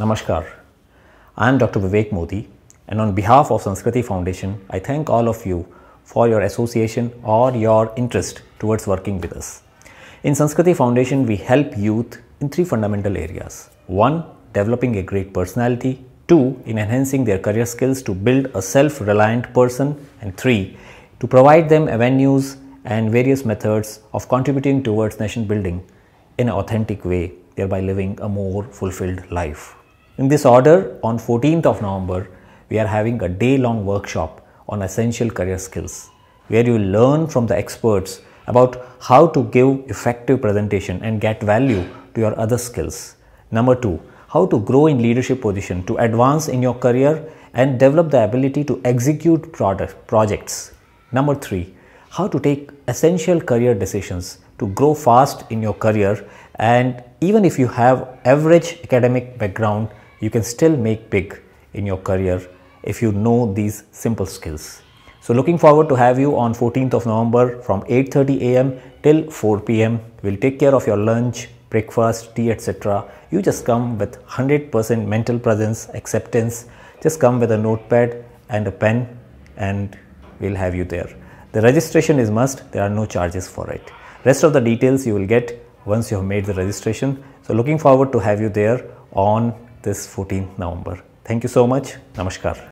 Namaskar. I am Dr. Vivek Modi, and on behalf of Sanskriti Foundation, I thank all of you for your association or your interest towards working with us. In Sanskriti Foundation, we help youth in three fundamental areas. One, developing a great personality. Two, in enhancing their career skills to build a self-reliant person. And three, to provide them avenues and various methods of contributing towards nation building in an authentic way, thereby living a more fulfilled life. In this order, on 14th of November, we are having a day-long workshop on essential career skills, where you will learn from the experts about how to give effective presentation and get value to your other skills. Number two, how to grow in leadership position to advance in your career and develop the ability to execute product, projects. Number three, how to take essential career decisions to grow fast in your career and even if you have average academic background you can still make big in your career if you know these simple skills. So looking forward to have you on 14th of November from 8:30 a.m. till 4 p.m. We'll take care of your lunch, breakfast, tea, etc. You just come with 100% mental presence, acceptance. Just come with a notepad and a pen and we'll have you there. The registration is must. There are no charges for it. Rest of the details you will get once you have made the registration. So looking forward to have you there on this 14th November. Thank you so much. Namaskar.